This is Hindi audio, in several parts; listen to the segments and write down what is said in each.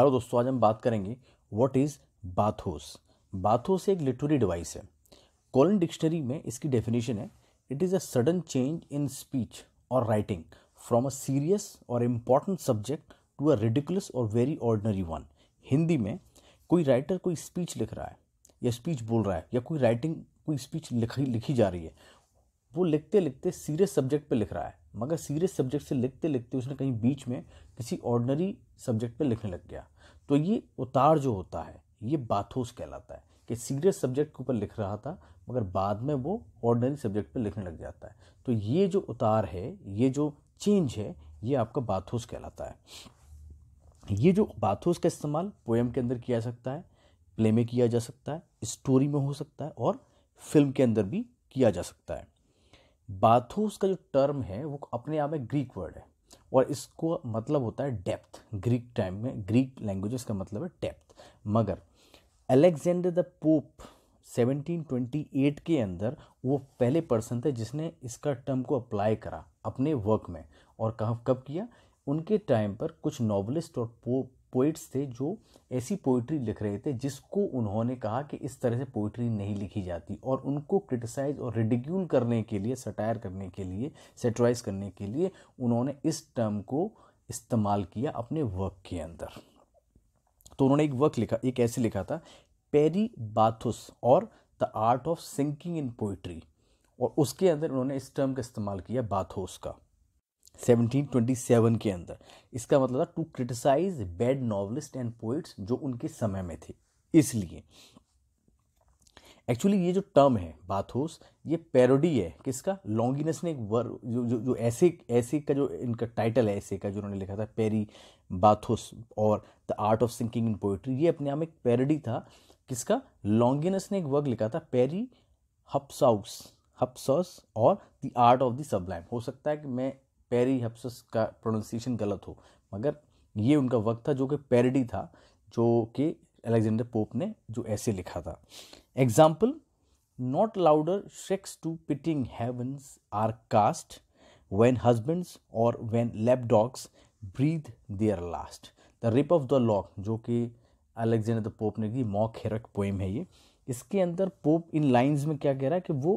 हेलो दोस्तों आज हम बात करेंगे व्हाट इज़ बाथोस बाथोस एक लिटरेरी डिवाइस है कॉलन डिक्शनरी में इसकी डेफिनेशन है it is a sudden change in speech और राइटिंग फ्रॉम अ सीरियस और important subject to a ridiculous और वेरी ऑर्डनरी वन हिंदी में कोई राइटर कोई स्पीच लिख रहा है या स्पीच बोल रहा है या कोई राइटिंग कोई स्पीच लिखी लिखी जा रही है वो लिखते लिखते सीरियस सब्जेक्ट पे लिख रहा है मगर सीरियस सब्जेक्ट से लिखते लिखते उसने कहीं बीच में किसी ऑर्डनरी सब्जेक्ट पे लिखने लग गया तो ये उतार जो होता है ये बाथोस कहलाता है कि सीरियस सब्जेक्ट के ऊपर लिख रहा था मगर बाद में वो ऑर्डनरी सब्जेक्ट पे लिखने लग जाता है तो ये जो उतार है ये जो चेंज है ये आपका बाथोस कहलाता है ये जो बाथोस का इस्तेमाल पोएम के अंदर किया जा सकता है प्ले में किया जा सकता है स्टोरी में हो सकता है और फिल्म के अंदर भी किया जा सकता है बाथूस का जो टर्म है वो अपने आप में ग्रीक वर्ड है और इसको मतलब होता है डेप्थ ग्रीक टाइम में ग्रीक लैंग्वेज का मतलब है डेप्थ मगर अलेक्जेंडर द पोप 1728 के अंदर वो पहले पर्सन थे जिसने इसका टर्म को अप्लाई करा अपने वर्क में और कहाँ कब किया उनके टाइम पर कुछ नॉवलिस्ट और पोप पोइट्स थे जो ऐसी पोइट्री लिख रहे थे जिसको उन्होंने कहा कि इस तरह से पोइट्री नहीं लिखी जाती और उनको क्रिटिसाइज और रिडिक्यूल करने के लिए सटायर करने के लिए सेटराइज करने के लिए उन्होंने इस टर्म को इस्तेमाल किया अपने वर्क के अंदर तो उन्होंने एक वर्क लिखा एक ऐसे लिखा था पेरी बाथुस और the art of sinking in poetry और उसके अंदर उन्होंने इस टर्म का इस्तेमाल किया बाथोस का 1727 के अंदर इसका मतलब था to criticise bad novelist and poets जो उनके समय में थे इसलिए एक्चुअली ये जो टर्म है बाथोस ये पैरोडी है किसका लॉन्गिनस ने एक वर्ग जो जो जो ऐसे ऐसे का जो इनका टाइटल है ऐसे का जो उन्होंने लिखा था पेरी बाथोस और the art of sinking in poetry ये अपने आप में एक पैरोडी था किसका लॉन्गिनस ने एक वर्ग लिखा था पेरी हप्साउस हप्सॉस और the art of the sublime हो सकता है कि मैं पेरीहप्सस का प्रोनाउंसिएशन गलत हो मगर ये उनका वक्त था जो कि पैरडी था जो कि अलेक्जेंडर पोप ने जो ऐसे लिखा था example not louder shrieks to pitying heavens are cast when husbands or when lapdogs breathe their last the rape of the lock जो कि अलेक्जेंडर द पोप ने की मॉक हेरक पोएम है ये इसके अंदर पोप इन लाइंस में क्या कह रहा है कि वो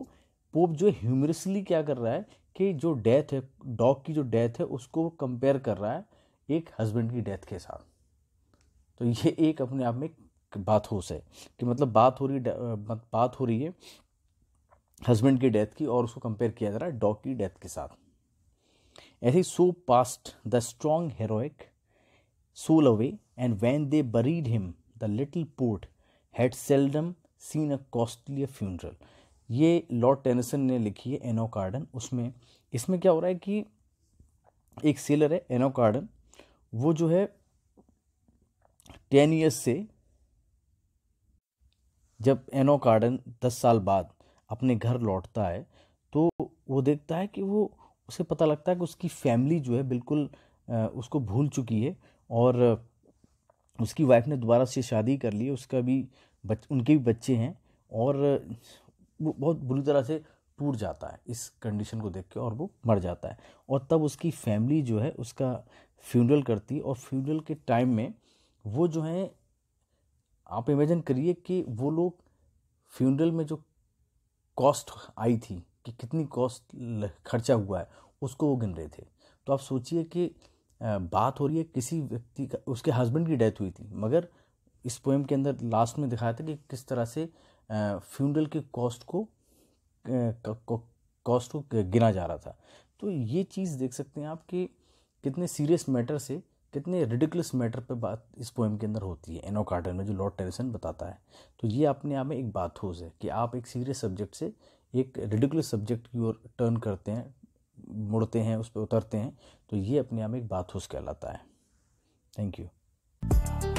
पोप जो ह्यूमरसली क्या कर रहा है कि जो डेथ है डॉग की जो डेथ है उसको कंपेयर कर रहा है एक हस्बैंड की डेथ के साथ तो ये एक अपने आप में बात हो से कि मतलब बात हो रही बात हो रही है हस्बैंड की डेथ की और उसको कंपेयर किया जा रहा है डॉग की डेथ के साथ ऐसे ही so passed the strong heroic soul away and when they buried him the little port had seldom seen a costly funeral ये लॉर्ड टेनिसन ने लिखी है एनो कार्डन उसमें इसमें क्या हो रहा है कि एक सेलर है एनो कार्डन वो जो है टेन ईयर्स से जब एनो कार्डन दस साल बाद अपने घर लौटता है तो वो देखता है कि वो उसे पता लगता है कि उसकी फैमिली जो है बिल्कुल उसको भूल चुकी है और उसकी वाइफ ने दोबारा से शादी कर ली है उसका भी बच उनके भी बच्चे हैं और वो बहुत बुरी तरह से टूट जाता है इस कंडीशन को देख के और वो मर जाता है और तब उसकी फैमिली जो है उसका फ्यूनरल करती है और फ्यूनरल के टाइम में वो जो है आप इमेजिन करिए कि वो लोग फ्यूनरल में जो कॉस्ट आई थी कि कितनी कॉस्ट खर्चा हुआ है उसको वो गिन रहे थे तो आप सोचिए कि बात हो रही है किसी व्यक्ति का उसके हस्बैंड की डेथ हुई थी मगर इस पोएम के अंदर लास्ट में दिखाया था कि किस तरह से फ्यूनरल के कॉस्ट को कॉस्ट को गिना जा रहा था तो ये चीज़ देख सकते हैं आप कि कितने सीरियस मैटर से कितने रेडिकुलस मैटर पे बात इस पोएम के अंदर होती है एनो कार्टन में जो लॉर्ड टेरिसन बताता है तो ये अपने आप में एक बात होज है कि आप एक सीरियस सब्जेक्ट से एक रेडिकुलस सब्जेक्ट की ओर टर्न करते हैं मुड़ते हैं उस पर उतरते हैं तो ये अपने आप में एक बात होज कहलाता है थैंक यू